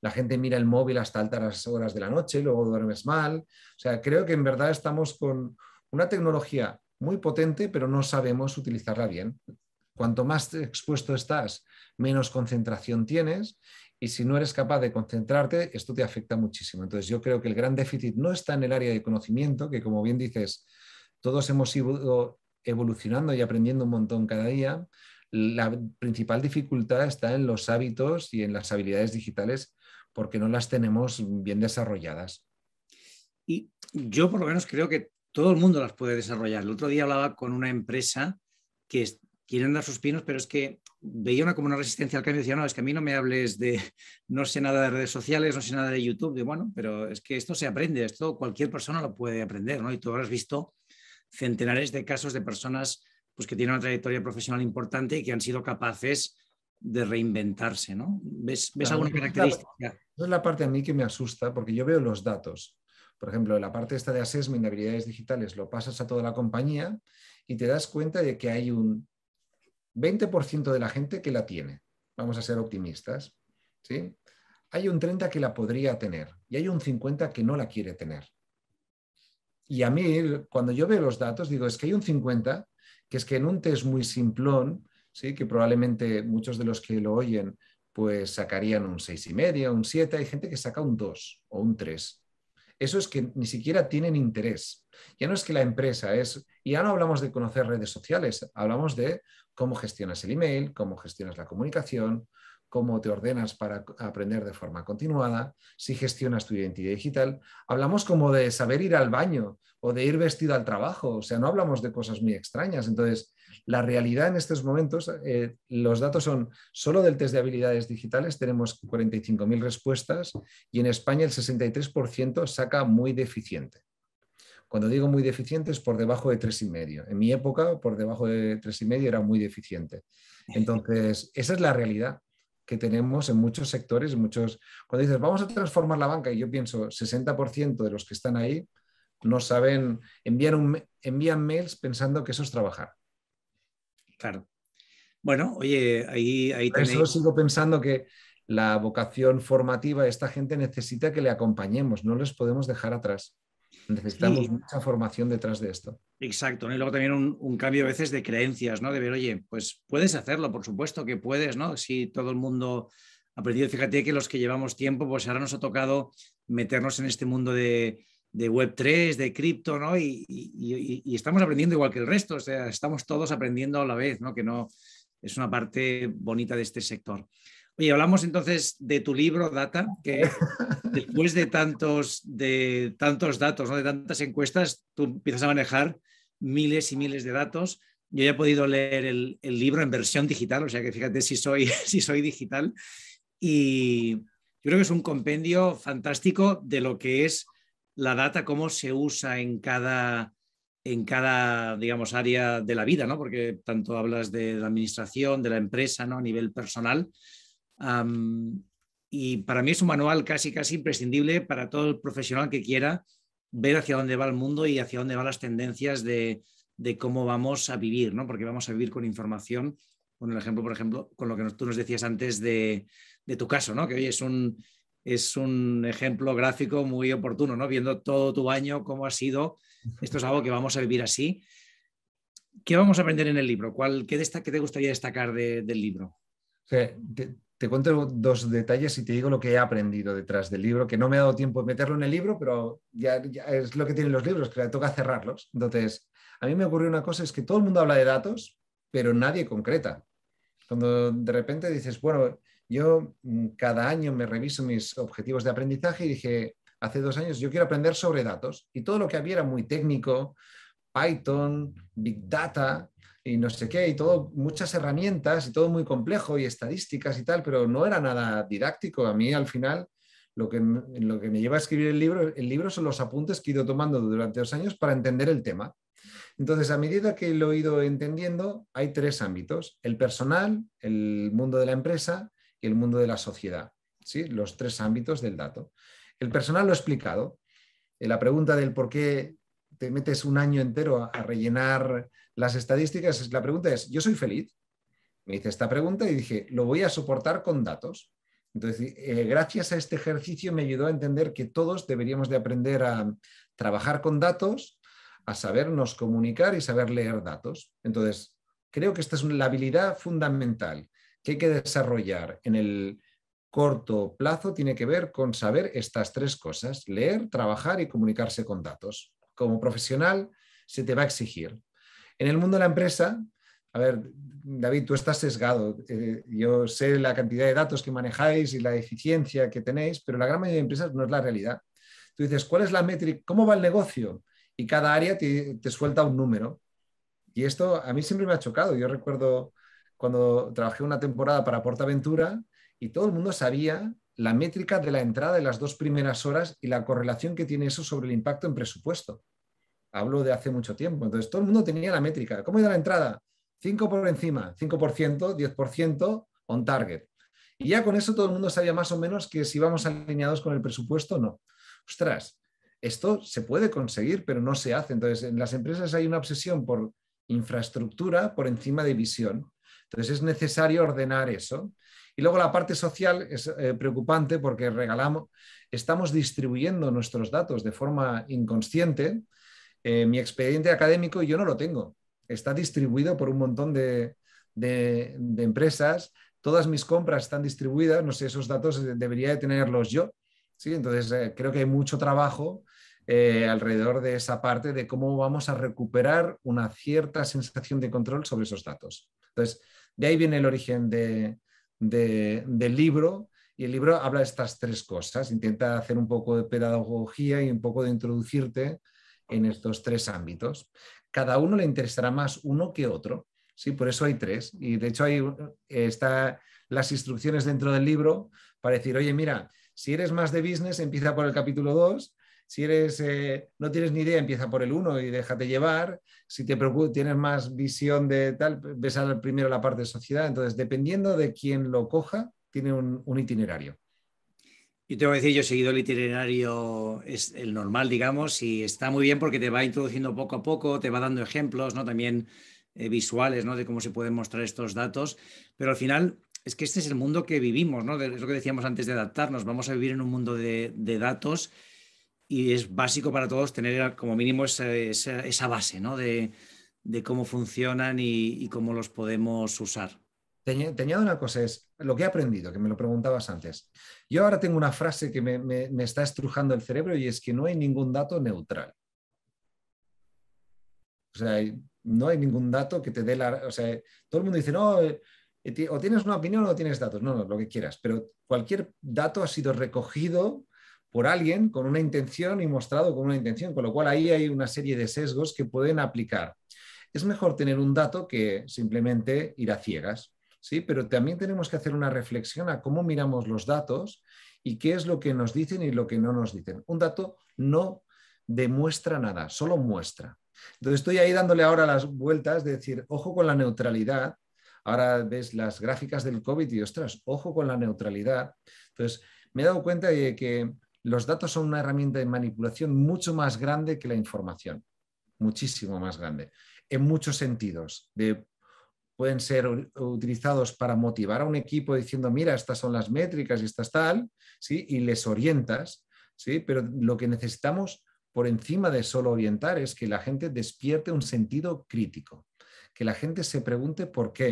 La gente mira el móvil hasta altas horas de la noche, luego duermes mal. O sea, creo que en verdad estamos con una tecnología muy potente, pero no sabemos utilizarla bien. Cuanto más expuesto estás, menos concentración tienes y si no eres capaz de concentrarte, esto te afecta muchísimo. Entonces yo creo que el gran déficit no está en el área de conocimiento, que como bien dices, todos hemos ido evolucionando y aprendiendo un montón cada día. La principal dificultad está en los hábitos y en las habilidades digitales porque no las tenemos bien desarrolladas. Y yo por lo menos creo que todo el mundo las puede desarrollar. El otro día hablaba con una empresa que quiere dar sus pinos, pero es que veía una, como una resistencia al cambio. Decía, no, es que a mí no me hables de, *laughs* no sé nada de redes sociales, no sé nada de YouTube. digo, bueno, pero es que esto se aprende, esto cualquier persona lo puede aprender, ¿no? Y tú habrás visto centenares de casos de personas pues, que tienen una trayectoria profesional importante y que han sido capaces de reinventarse, ¿no? ¿Ves, alguna característica? Esa es la parte a mí que me asusta porque yo veo los datos. Por ejemplo, la parte esta de assessment de habilidades digitales lo pasas a toda la compañía y te das cuenta de que hay un 20% de la gente que la tiene. Vamos a ser optimistas. ¿sí? Hay un 30 que la podría tener y hay un 50 que no la quiere tener. Y a mí, cuando yo veo los datos, digo, es que hay un 50, que es que en un test muy simplón, ¿sí? que probablemente muchos de los que lo oyen, pues sacarían un 6,5, un 7, hay gente que saca un 2 o un 3. Eso es que ni siquiera tienen interés. Ya no es que la empresa es, ya no hablamos de conocer redes sociales, hablamos de cómo gestionas el email, cómo gestionas la comunicación, cómo te ordenas para aprender de forma continuada, si gestionas tu identidad digital. Hablamos como de saber ir al baño o de ir vestido al trabajo, o sea, no hablamos de cosas muy extrañas. Entonces, la realidad en estos momentos, eh, los datos son solo del test de habilidades digitales, tenemos 45.000 respuestas y en España el 63% saca muy deficiente. Cuando digo muy deficiente es por debajo de 3,5. En mi época, por debajo de 3,5 era muy deficiente. Entonces, esa es la realidad que tenemos en muchos sectores, muchos... Cuando dices, vamos a transformar la banca, y yo pienso, 60% de los que están ahí no saben, envían, envían mails pensando que eso es trabajar. Claro. Bueno, oye, ahí, ahí Por Eso sigo pensando que la vocación formativa, esta gente necesita que le acompañemos, no les podemos dejar atrás. Necesitamos mucha formación detrás de esto. Exacto, y luego también un, cambio a veces de creencias, ¿no? De ver, oye, pues puedes hacerlo, por supuesto que puedes, ¿no? Si todo el mundo ha aprendido, fíjate que los que llevamos tiempo, pues ahora nos ha tocado meternos en este mundo de, Web3, de cripto, ¿no? Y, estamos aprendiendo igual que el resto, o sea, estamos todos aprendiendo a la vez, ¿no? Que no es una parte bonita de este sector. Y hablamos entonces de tu libro, Data, que *laughs* después de tantos, de tantos datos, ¿no? de tantas encuestas, tú empiezas a manejar miles y miles de datos. Yo ya he podido leer el, libro en versión digital, o sea que fíjate si soy, *laughs* si soy digital. Y yo creo que es un compendio fantástico de lo que es la data, cómo se usa en cada, en cada, digamos, área de la vida, Porque tanto hablas de la administración, de la empresa, ¿no? A nivel personal, y para mí es un manual casi, casi imprescindible para todo el profesional que quiera ver hacia dónde va el mundo y hacia dónde van las tendencias de, cómo vamos a vivir, ¿no? Porque vamos a vivir con información, con el ejemplo, por ejemplo, con lo que tú nos decías antes de, tu caso, ¿no? Que hoy es un, es un ejemplo gráfico muy oportuno, ¿no? Viendo todo tu año, cómo ha sido. Esto es algo que vamos a vivir así. ¿Qué vamos a aprender en el libro? ¿Cuál, qué, qué te gustaría destacar del libro? te cuento dos detalles y te digo lo que he aprendido detrás del libro, que no me ha dado tiempo de meterlo en el libro, pero ya, es lo que tienen los libros, que toca cerrarlos. Entonces, a mí me ocurrió una cosa, es que todo el mundo habla de datos, pero nadie concreta. Cuando de repente dices, bueno, yo mm, cada año me reviso mis objetivos de aprendizaje y dije, hace dos años, yo quiero aprender sobre datos. Y todo lo que había era muy técnico, Python, Big Data, y no sé qué, y todo, muchas herramientas y todo muy complejo y estadísticas y tal, pero no era nada didáctico. A mí al final lo que, lo que me lleva a escribir el libro, el libro son los apuntes que he ido tomando durante dos años para entender el tema. Entonces, a medida que lo he ido entendiendo, hay tres ámbitos, el personal, el mundo de la empresa y el mundo de la sociedad, ¿sí? los tres ámbitos del dato. El personal lo he explicado, eh, la pregunta del por qué te metes un año entero a, rellenar las estadísticas, la pregunta es, ¿yo soy feliz? Me hice esta pregunta y dije, lo voy a soportar con datos. Entonces, eh, gracias a este ejercicio me ayudó a entender que todos deberíamos de aprender a trabajar con datos, a sabernos comunicar y saber leer datos. Entonces, creo que esta es la habilidad fundamental que hay que desarrollar en el corto plazo, tiene que ver con saber estas tres cosas, leer, trabajar y comunicarse con datos como profesional se te va a exigir. En el mundo de la empresa, a ver, David, tú estás sesgado. Eh, yo sé la cantidad de datos que manejáis y la eficiencia que tenéis, pero la gran mayoría de empresas no es la realidad. Tú dices, ¿cuál es la métrica? ¿Cómo va el negocio? Y cada área te, te suelta un número. Y esto a mí siempre me ha chocado. Yo recuerdo cuando trabajé una temporada para PortAventura y todo el mundo sabía la métrica de la entrada de las dos primeras horas y la correlación que tiene eso sobre el impacto en presupuesto hablo de hace mucho tiempo. Entonces, todo el mundo tenía la métrica. ¿Cómo era la entrada? 5 por encima, 5%, 10% on target. Y ya con eso todo el mundo sabía más o menos que si íbamos alineados con el presupuesto o no. Ostras, esto se puede conseguir, pero no se hace. Entonces, en las empresas hay una obsesión por infraestructura por encima de visión. Entonces, es necesario ordenar eso. Y luego la parte social es eh, preocupante porque regalamos, estamos distribuyendo nuestros datos de forma inconsciente eh, mi expediente académico yo no lo tengo. Está distribuido por un montón de, empresas. Todas mis compras están distribuidas. No sé, esos datos debería de tenerlos yo. ¿sí? Entonces, eh, creo que hay mucho trabajo eh, alrededor de esa parte de cómo vamos a recuperar una cierta sensación de control sobre esos datos. Entonces, de ahí viene el origen del libro. Y el libro habla de estas tres cosas. Intenta hacer un poco de pedagogía y un poco de introducirte en estos tres ámbitos. Cada uno le interesará más uno que otro, ¿sí? por eso hay tres. Y de hecho hay está las instrucciones dentro del libro para decir, oye, mira, si eres más de business, empieza por el capítulo 2. Si eres, eh, no tienes ni idea, empieza por el uno y déjate llevar. Si te tienes más visión de tal, ves primero la parte de sociedad. Entonces, dependiendo de quién lo coja, tiene un, itinerario. Yo te que decir, yo he seguido el itinerario, es el normal, digamos, y está muy bien porque te va introduciendo poco a poco, te va dando ejemplos, ¿no? También eh, visuales, ¿no? De cómo se pueden mostrar estos datos, pero al final es que este es el mundo que vivimos, ¿no? Es lo que decíamos antes de adaptarnos, vamos a vivir en un mundo de, datos y es básico para todos tener como mínimo esa, base, ¿no? De, cómo funcionan y, cómo los podemos usar te, añado una cosa, es lo que he aprendido, que me lo preguntabas antes. Yo ahora tengo una frase que me, está estrujando el cerebro y es que no hay ningún dato neutral. O sea, no hay ningún dato que te dé la... O sea, todo el mundo dice, no, eh, eh, o tienes una opinión o tienes datos. No, no, lo que quieras. Pero cualquier dato ha sido recogido por alguien con una intención y mostrado con una intención, con lo cual ahí hay una serie de sesgos que pueden aplicar. Es mejor tener un dato que simplemente ir a ciegas. ¿sí? Pero también tenemos que hacer una reflexión a cómo miramos los datos y qué es lo que nos dicen y lo que no nos dicen. Un dato no demuestra nada, solo muestra. Entonces estoy ahí dándole ahora las vueltas de decir, ojo con la neutralidad. Ahora ves las gráficas del COVID y ostras, ojo con la neutralidad. Entonces me he dado cuenta de que los datos son una herramienta de manipulación mucho más grande que la información, muchísimo más grande, en muchos sentidos, de pueden ser utilizados para motivar a un equipo diciendo, mira, estas son las métricas y estas tal, ¿sí? y les orientas, ¿sí? pero lo que necesitamos por encima de solo orientar es que la gente despierte un sentido crítico, que la gente se pregunte por qué,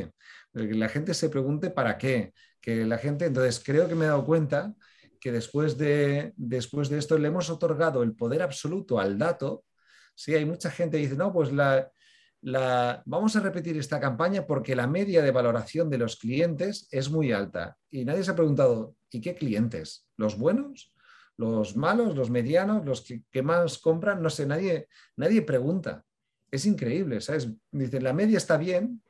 eh, que la gente se pregunte para qué, que la gente, entonces creo que me he dado cuenta que después de, después de esto le hemos otorgado el poder absoluto al dato, ¿sí? hay mucha gente que dice, no, pues la, vamos a repetir esta campaña porque la media de valoración de los clientes es muy alta. Y nadie se ha preguntado, ¿y qué clientes? ¿Los buenos? ¿Los malos? ¿Los medianos? ¿Los que, más compran? No sé, nadie, nadie pregunta. Es increíble, ¿sabes? Dicen, la media está bien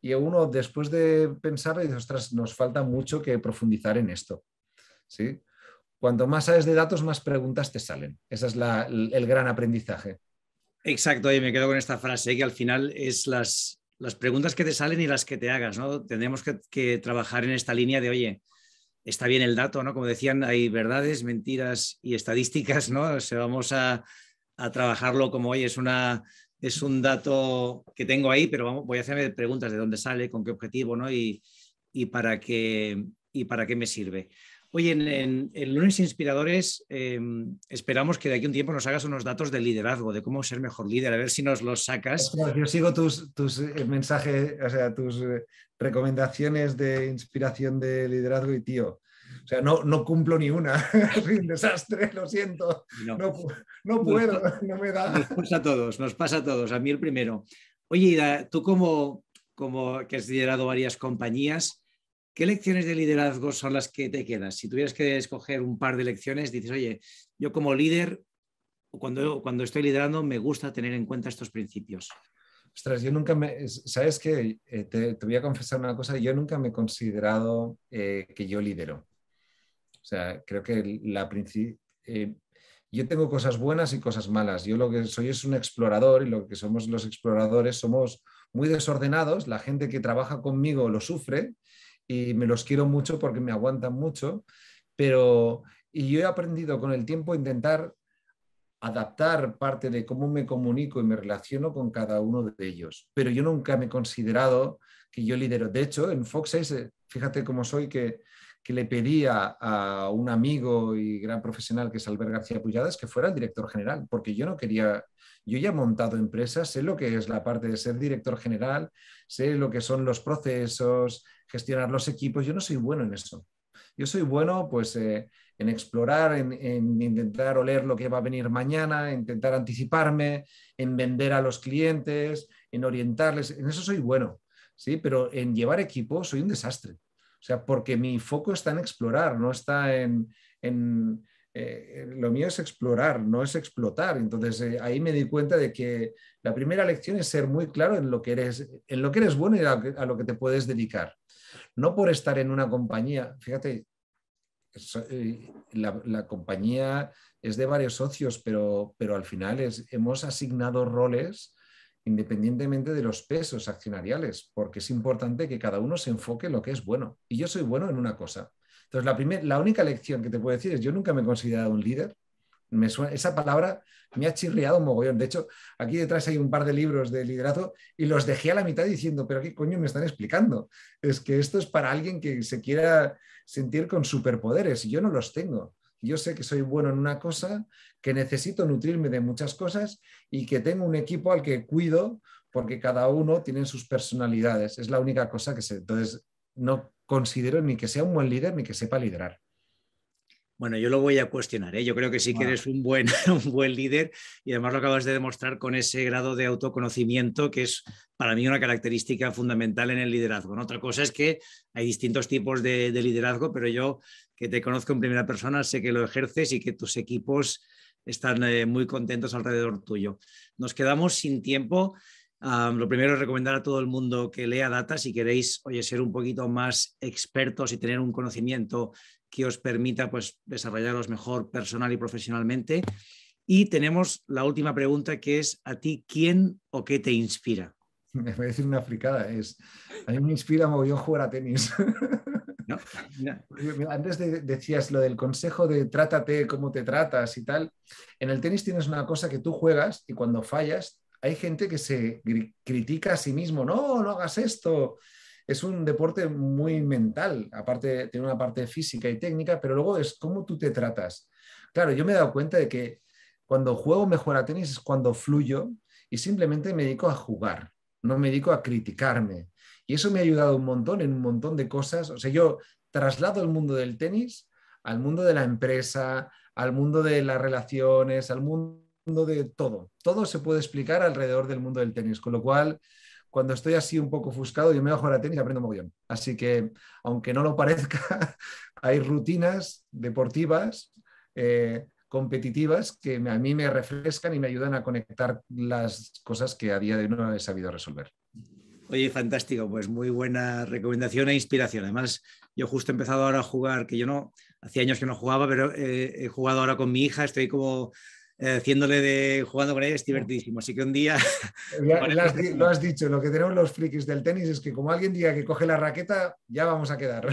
y uno después de pensar dice, ostras, nos falta mucho que profundizar en esto. ¿Sí? Cuanto más sabes de datos, más preguntas te salen. Ese es el gran aprendizaje. Exacto, y me quedo con esta frase que al final es las, preguntas que te salen y las que te hagas, ¿no? Tendremos que, trabajar en esta línea de, oye, está bien el dato, ¿no? Como decían, hay verdades, mentiras y estadísticas, ¿no? vamos a, trabajarlo como, oye, es, una, es un dato que tengo ahí, pero voy a hacerme preguntas de dónde sale, con qué objetivo, ¿no? y para, qué, y para qué me sirve. Oye, en, en, Lunes Inspiradores em, esperamos que de aquí a un tiempo nos hagas unos datos de liderazgo, de cómo ser mejor líder, a ver si nos los sacas. Yo sigo tus, eh, mensajes, o sea, tus eh, recomendaciones de inspiración de liderazgo y tío. O sea, no, no cumplo ni una. *laughs* desastre, lo siento. No, puedo, *laughs* no me da. Nos pasa a todos, nos pasa a todos, a mí el primero. Oye, Ida, tú como, como que has liderado varias compañías, ¿Qué lecciones de liderazgo son las que te quedas? Si tuvieras que escoger un par de lecciones, dices, oye, yo como líder, cuando, cuando estoy liderando, me gusta tener en cuenta estos principios. Ostras, yo nunca me. ¿Sabes qué? Eh, te, voy a confesar una cosa. Yo nunca me he considerado eh, que yo lidero. O sea, creo que la eh, yo tengo cosas buenas y cosas malas. Yo lo que soy es un explorador y lo que somos los exploradores somos muy desordenados. La gente que trabaja conmigo lo sufre y me los quiero mucho porque me aguantan mucho, pero y yo he aprendido con el tiempo a intentar adaptar parte de cómo me comunico y me relaciono con cada uno de ellos. Pero yo nunca me he considerado que yo lidero. De hecho, en Fox 6, eh, fíjate cómo soy, que, que le pedía a, un amigo y gran profesional que es Albert García Pulladas que fuera el director general, porque yo no quería yo ya he montado empresas, sé lo que es la parte de ser director general, sé lo que son los procesos, gestionar los equipos. Yo no soy bueno en eso. Yo soy bueno pues, eh, en explorar, en, intentar oler lo que va a venir mañana, intentar anticiparme, en vender a los clientes, en orientarles. En eso soy bueno, ¿sí? pero en llevar equipo soy un desastre. O sea, porque mi foco está en explorar, no está en eh, eh, lo mío es explorar, no es explotar. Entonces eh, ahí me di cuenta de que la primera lección es ser muy claro en lo que eres, en lo que eres bueno y a, lo que te puedes dedicar. No por estar en una compañía, fíjate, la, compañía es de varios socios, pero, pero al final hemos asignado roles independientemente de los pesos accionariales, porque es importante que cada uno se enfoque en lo que es bueno. Y yo soy bueno en una cosa. Entonces, la, la única lección que te puedo decir es, yo nunca me he considerado un líder. esa palabra me ha chirriado un mogollón. De hecho, aquí detrás hay un par de libros de liderazgo y los dejé a la mitad diciendo, pero ¿qué coño me están explicando? Es que esto es para alguien que se quiera sentir con superpoderes y yo no los tengo. Yo sé que soy bueno en una cosa, que necesito nutrirme de muchas cosas y que tengo un equipo al que cuido porque cada uno tiene sus personalidades. Es la única cosa que sé. Entonces, no considero ni que sea un buen líder ni que sepa liderar. Bueno, yo lo voy a cuestionar. ¿eh? Yo creo que sí que eres un buen, *laughs* un buen líder y además lo acabas de demostrar con ese grado de autoconocimiento que es para mí una característica fundamental en el liderazgo. Otra cosa es que hay distintos tipos de, liderazgo, pero yo que te conozco en primera persona sé que lo ejerces y que tus equipos están eh, muy contentos alrededor tuyo. Nos quedamos sin tiempo lo primero es recomendar a todo el mundo que lea data si queréis oye, ser un poquito más expertos y tener un conocimiento que os permita pues, desarrollaros mejor personal y profesionalmente. Y tenemos la última pregunta que es, ¿a ti quién o qué te inspira? *laughs* Me voy a decir una fricada, es, a mí me inspira yo jugar a tenis. *laughs* Antes decías lo del consejo de trátate, como te tratas y tal. En el tenis tienes una cosa que tú juegas y cuando fallas hay gente que se critica a sí mismo, no, no hagas esto. Es un deporte muy mental, aparte tiene una parte física y técnica, pero luego es cómo tú te tratas. Claro, yo me he dado cuenta de que cuando juego mejor a tenis es cuando fluyo y simplemente me dedico a jugar, no me dedico a criticarme. Y eso me ha ayudado un montón en un montón de cosas. O sea, yo traslado el mundo del tenis al mundo de la empresa, al mundo de las relaciones, al mundo de todo. Todo se puede explicar alrededor del mundo del tenis, con lo cual cuando estoy así un poco ofuscado, yo me bajo a a tenis y aprendo mogollón. Así que, aunque no lo parezca, *laughs* hay rutinas deportivas, eh, competitivas, que a mí me refrescan y me ayudan a conectar las cosas que a día de hoy no he sabido resolver. Oye, fantástico, pues muy buena recomendación e inspiración. Además, yo justo he empezado ahora a jugar, que yo no, hacía años que no jugaba, pero he jugado ahora con mi hija, estoy como eh, haciéndole de jugando con él es divertidísimo. Así que un día. *laughs* *laughs* lo, has, dicho, lo que tenemos los frikis del tenis es que como alguien diga que coge la raqueta, ya vamos a quedar.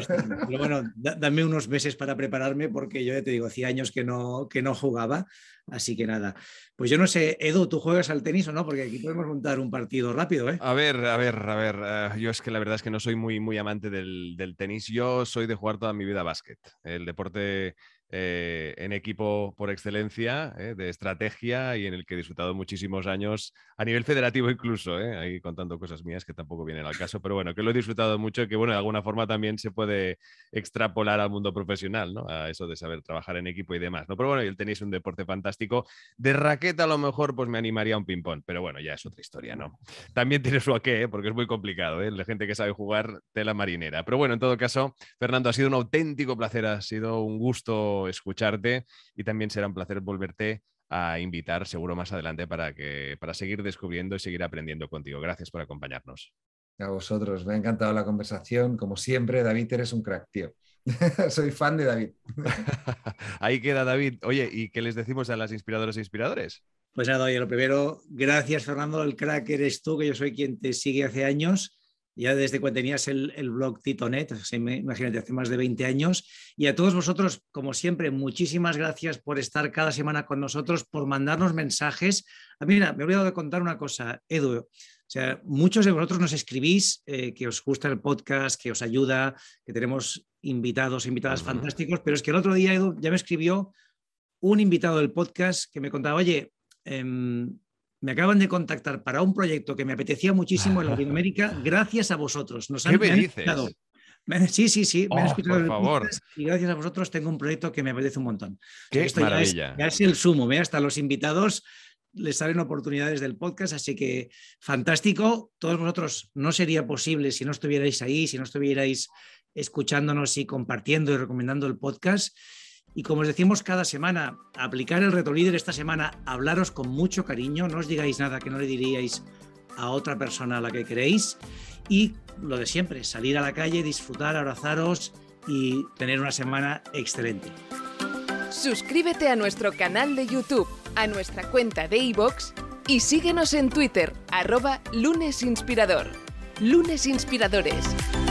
Pero bueno, dame unos meses para prepararme porque yo ya te digo, hacía años que no, que no jugaba. Así que nada. Pues yo no sé, Edu, ¿tú juegas al tenis o no? Porque aquí podemos montar un partido rápido, ¿eh? A ver, a ver, a ver. Eh, yo es que la verdad es que no soy muy, muy amante del, del tenis. Yo soy de jugar toda mi vida básquet. El deporte eh, en equipo por excelencia, eh, de estrategia y en el que he disfrutado muchísimos años, a nivel federativo incluso, eh, ahí contando cosas mías que tampoco vienen al caso, pero bueno, que lo he disfrutado mucho y que bueno, de alguna forma también se puede extrapolar al mundo profesional, ¿no? A eso de saber trabajar en equipo y demás, ¿no? Pero bueno, y tenéis un deporte fantástico. De raqueta a lo mejor pues me animaría a un ping-pong, pero bueno, ya es otra historia, ¿no? También tiene su a qué, porque es muy complicado, La gente que sabe jugar tela marinera. Pero bueno, en todo caso, Fernando, ha sido un auténtico placer, ha sido un gusto escucharte y también será un placer volverte a invitar seguro más adelante para, que, para seguir descubriendo y seguir aprendiendo contigo. Gracias por acompañarnos. A vosotros, me ha encantado la conversación. Como siempre, David, eres un crack, tío. *laughs* Soy fan de David. *laughs* Ahí queda David. Oye, ¿y qué les decimos a las inspiradoras e inspiradores? Pues nada, oye, lo primero, gracias Fernando, el crack eres tú, que yo soy quien te sigue hace años ya desde cuando tenías el, blog Titonet, imagínate, hace más de 20 años. Y a todos vosotros, como siempre, muchísimas gracias por estar cada semana con nosotros, por mandarnos mensajes. A ah, mira, me he olvidado de contar una cosa, Edu. O sea, muchos de vosotros nos escribís eh, que os gusta el podcast, que os ayuda, que tenemos invitados, invitadas fantásticos, pero es que el otro día, Edu, ya me escribió un invitado del podcast que me contaba, oye, em, me acaban de contactar para un proyecto que me apetecía muchísimo en Latinoamérica, *laughs* gracias a vosotros. Nos ¿Qué me dices? sí, sí, sí, oh, por favor. y gracias a vosotros tengo un proyecto que me apetece un montón. Qué maravilla. Ya es, el sumo, ve ¿eh? hasta los invitados les salen oportunidades del podcast, así que fantástico. Todos vosotros no sería posible si no estuvierais ahí, si no estuvierais escuchándonos y compartiendo y recomendando el podcast. Y como os decimos cada semana, aplicar el reto líder esta semana, hablaros con mucho cariño, no os digáis nada que no le diríais a otra persona a la que queréis. Y lo de siempre, salir a la calle, disfrutar, abrazaros y tener una semana excelente. Suscríbete a nuestro canal de YouTube, a nuestra cuenta de iVoox y síguenos en Twitter, arroba lunesinspirador. Lunes Inspiradores.